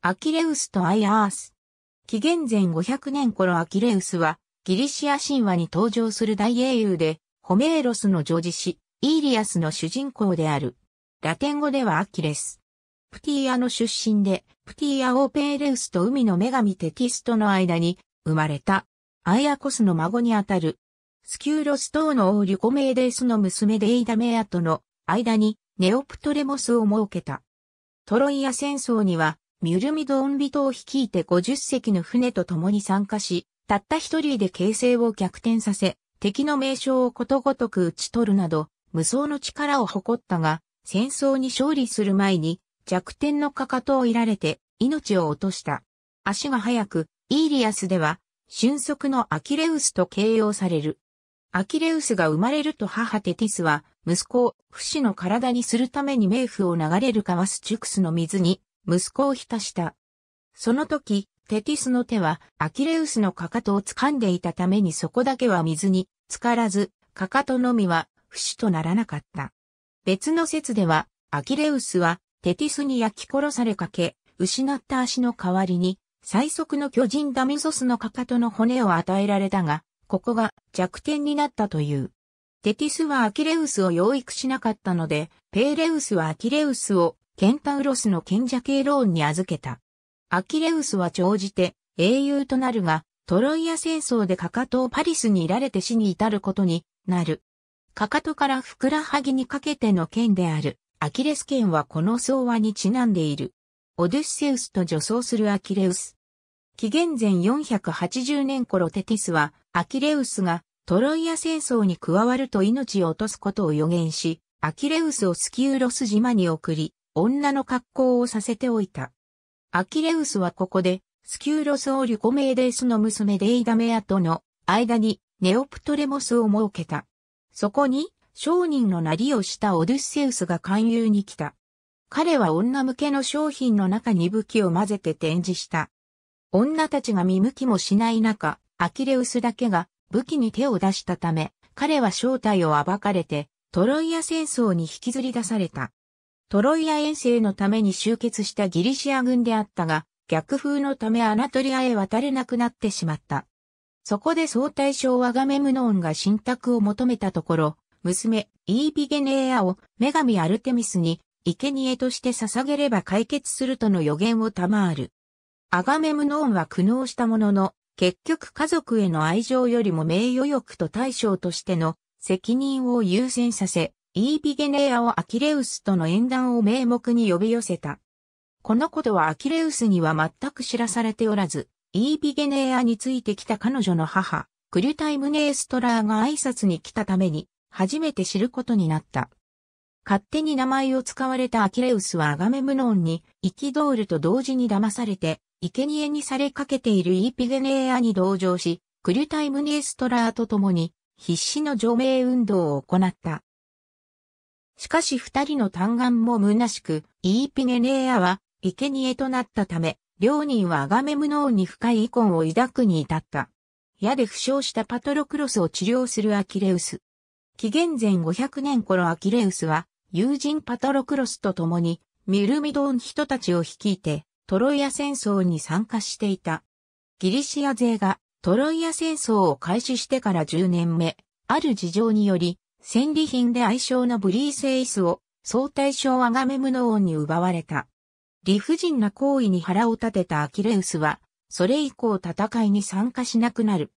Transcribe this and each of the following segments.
アキレウスとアイアース。紀元前500年頃アキレウスは、ギリシア神話に登場する大英雄で、ホメーロスの女児子、イーリアスの主人公である。ラテン語ではアキレス。プティアの出身で、プティアオーペーレウスと海の女神テティスとの間に生まれた。アイアコスの孫にあたる。スキューロス島の王リュコメーデスの娘デイダメアとの間にネオプトレモスを設けた。トロイア戦争にはミュルミドン人を率いて50隻の船と共に参加し、たった一人で形勢を逆転させ、敵の名称をことごとく打ち取るなど、無双の力を誇ったが、戦争に勝利する前に弱点のかかとをいられて命を落とした。足が速く、イーリアスでは、俊足のアキレウスと形容される。アキレウスが生まれると母テティスは、息子を不死の体にするために冥府を流れるカワスチュクスの水に息子を浸した。その時、テティスの手はアキレウスのかかとを掴んでいたためにそこだけは水に浸からず、かかとのみは不死とならなかった。別の説では、アキレウスはテティスに焼き殺されかけ、失った足の代わりに、最速の巨人ダミソスのかかとの骨を与えられたが、ここが弱点になったという。テティスはアキレウスを養育しなかったので、ペーレウスはアキレウスをケンタウロスの賢者系ローンに預けた。アキレウスは長じて英雄となるが、トロイア戦争でかかとをパリスにいられて死に至ることになる。かかとからふくらはぎにかけての剣である、アキレス剣はこの相和にちなんでいる。オデュッセウスと女装するアキレウス。紀元前480年頃テティスは、アキレウスがトロイア戦争に加わると命を落とすことを予言し、アキレウスをスキウロス島に送り、女の格好をさせておいた。アキレウスはここで、スキューロス・オリュコメーデースの娘デイダメアとの間にネオプトレモスを設けた。そこに商人のなりをしたオデュッセウスが勧誘に来た。彼は女向けの商品の中に武器を混ぜて展示した。女たちが見向きもしない中、アキレウスだけが武器に手を出したため、彼は正体を暴かれて、トロイア戦争に引きずり出された。トロイア遠征のために集結したギリシア軍であったが、逆風のためアナトリアへ渡れなくなってしまった。そこで総大将アガメムノーンが信託を求めたところ、娘、イービゲネーアを女神アルテミスに生贄として捧げれば解決するとの予言を賜る。アガメムノーンは苦悩したものの、結局家族への愛情よりも名誉欲と大将としての責任を優先させ、イーピゲネアをアキレウスとの縁談を名目に呼び寄せた。このことはアキレウスには全く知らされておらず、イーピゲネアについてきた彼女の母、クリュタイムネーストラーが挨拶に来たために、初めて知ることになった。勝手に名前を使われたアキレウスはアガメムノンに、憤ると同時に騙されて、生贄にされかけているイーピゲネアに同情し、クリュタイムネーストラーと共に、必死の除名運動を行った。しかし二人の嘆願も虚しく、イーピネネーアは、生贄となったため、両人はアガメムノーンに深い遺恨を抱くに至った。矢で負傷したパトロクロスを治療するアキレウス。紀元前500年頃アキレウスは、友人パトロクロスと共に、ミルミドン人たちを率いて、トロイア戦争に参加していた。ギリシア勢がトロイア戦争を開始してから10年目、ある事情により、戦利品で愛称のブリーセイスを総大将アガメムノオンに奪われた。理不尽な行為に腹を立てたアキレウスは、それ以降戦いに参加しなくなる。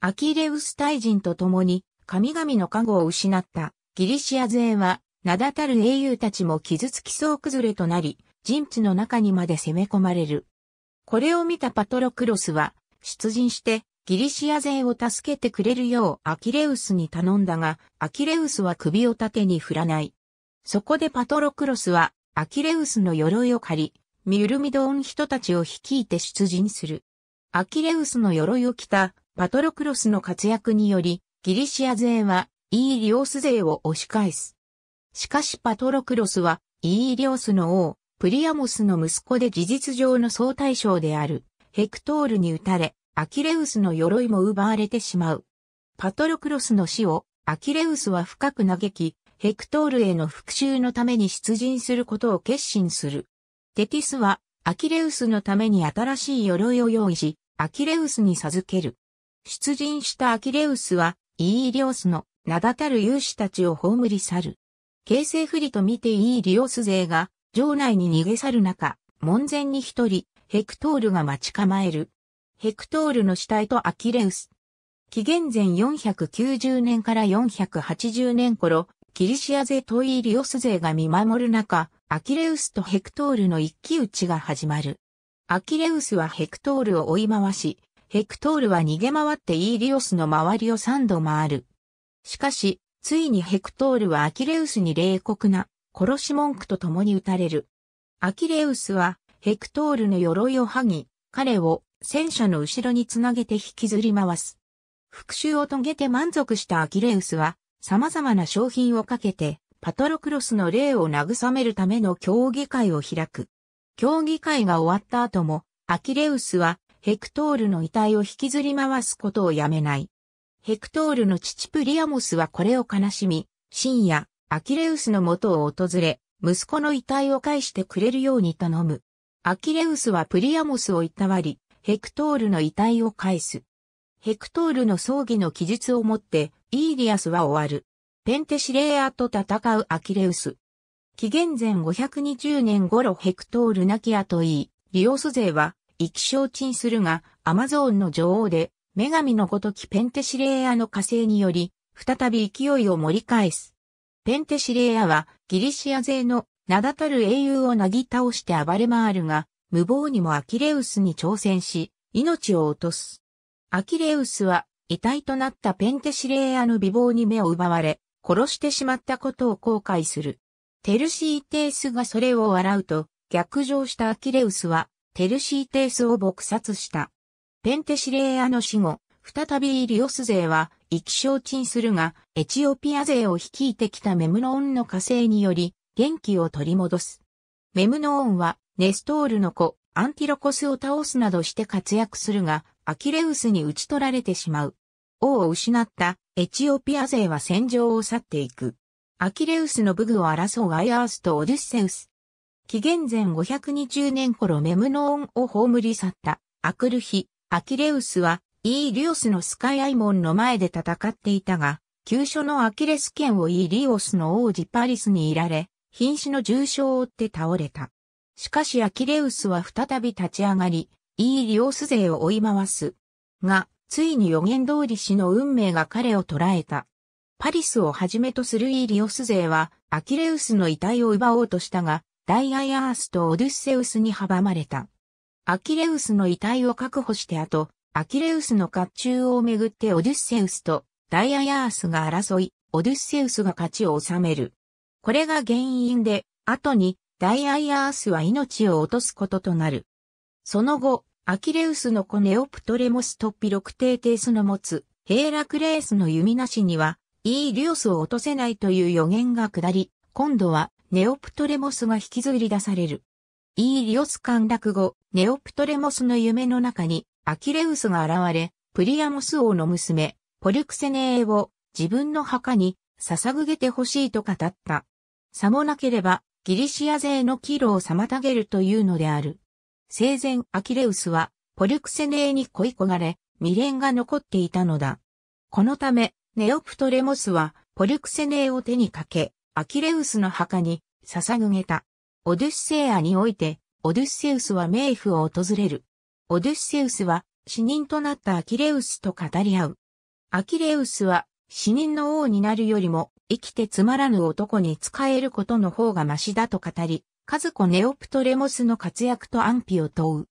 アキレウス大臣と共に神々の加護を失ったギリシア勢は名だたる英雄たちも傷つきそう崩れとなり、陣地の中にまで攻め込まれる。これを見たパトロクロスは出陣してギリシア勢を助けてくれるようアキレウスに頼んだが、アキレウスは首を縦に振らない。そこでパトロクロスは、アキレウスの鎧を借り、ミュルミドーン人たちを率いて出陣する。アキレウスの鎧を着たパトロクロスの活躍により、ギリシア勢はイーリオス勢を押し返す。しかしパトロクロスは、イーリオスの王、プリアモスの息子で事実上の総大将である、ヘクトールに撃たれ、アキレウスの鎧も奪われてしまう。パトロクロスの死をアキレウスは深く嘆き、ヘクトールへの復讐のために出陣することを決心する。テティスはアキレウスのために新しい鎧を用意し、アキレウスに授ける。出陣したアキレウスは、イーリオスの名だたる勇士たちを葬り去る。形勢不利と見てイーリオス勢が、城内に逃げ去る中、門前に一人、ヘクトールが待ち構える。ヘクトールの死体とアキレウス。紀元前490年から480年頃、キリシア勢トイリオス勢が見守る中、アキレウスとヘクトールの一騎打ちが始まる。アキレウスはヘクトールを追い回し、ヘクトールは逃げ回ってイーリオスの周りを3度回る。しかし、ついにヘクトールはアキレウスに冷酷な殺し文句と共に撃たれる。アキレウスはヘクトールの鎧を剥ぎ、彼を戦車の後ろにつなげて引きずり回す。復讐を遂げて満足したアキレウスは、様々な商品をかけて、パトロクロスの霊を慰めるための協議会を開く。協議会が終わった後も、アキレウスは、ヘクトールの遺体を引きずり回すことをやめない。ヘクトールの父プリアモスはこれを悲しみ、深夜、アキレウスの元を訪れ、息子の遺体を返してくれるように頼む。アキレウスはプリアモスをいたわり、ヘクトールの遺体を返す。ヘクトールの葬儀の記述をもって、イーリアスは終わる。ペンテシレーアと戦うアキレウス。紀元前520年頃ヘクトール亡き後いい、リオス勢は、意気消沈するが、アマゾーンの女王で、女神のごときペンテシレーアの火星により、再び勢いを盛り返す。ペンテシレーアは、ギリシア勢の名だたる英雄をなぎ倒して暴れ回るが、無謀にもアキレウスに挑戦し、命を落とす。アキレウスは、遺体となったペンテシレイアの美貌に目を奪われ、殺してしまったことを後悔する。テルシーテースがそれを笑うと、逆上したアキレウスは、テルシーテースを撲殺した。ペンテシレイアの死後、再びイリオス勢は、意気消沈するが、エチオピア勢を率いてきたメムノオンの火星により、元気を取り戻す。メムノオンは、ネストールの子、アンティロコスを倒すなどして活躍するが、アキレウスに打ち取られてしまう。王を失ったエチオピア勢は戦場を去っていく。アキレウスの武具を争うアイアースとオデュッセウス。紀元前520年頃メムノーンを葬り去ったアクルヒ、アキレウスはイーリオスのスカイアイモンの前で戦っていたが、急所のアキレス剣をイーリオスの王子パリスにいられ、瀕死の重傷を負って倒れた。しかしアキレウスは再び立ち上がり、イーリオス勢を追い回す。が、ついに予言通り死の運命が彼を捉えた。パリスをはじめとするイーリオス勢は、アキレウスの遺体を奪おうとしたが、ダイアイアースとオデュッセウスに阻まれた。アキレウスの遺体を確保して後、アキレウスの甲冑をめぐってオデュッセウスとダイアイアースが争い、オデュッセウスが勝ちを収める。これが原因で、後にダイアイアースは命を落とすこととなる。その後、アキレウスの子ネオプトレモスッピロクテーテースの持つヘーラクレースの弓なしには、イーリオスを落とせないという予言が下り、今度はネオプトレモスが引きずり出される。イーリオス陥落後、ネオプトレモスの夢の中に、アキレウスが現れ、プリアモス王の娘、ポリクセネエを自分の墓に捧げてほしいと語った。さもなければ、ギリシア勢の帰路を妨げるというのである。生前アキレウスはポルクセネーに恋焦がれ、未練が残っていたのだ。このため、ネオプトレモスはポルクセネーを手にかけ、アキレウスの墓に捧げた。オデュッセイアにおいて、オデュッセウスは冥府を訪れる。オデュッセウスは死人となったアキレウスと語り合う。アキレウスは死人の王になるよりも生きてつまらぬ男に仕えることの方がましだと語り、数子ネオプトレモスの活躍と安否を問う。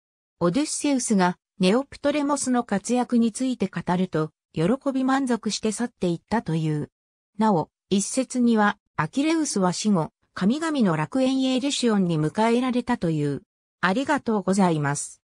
オデュッセウスがネオプトレモスの活躍について語ると、喜び満足して去っていったという。なお、一説には、アキレウスは死後、神々の楽園エールシオンに迎えられたという。ありがとうございます。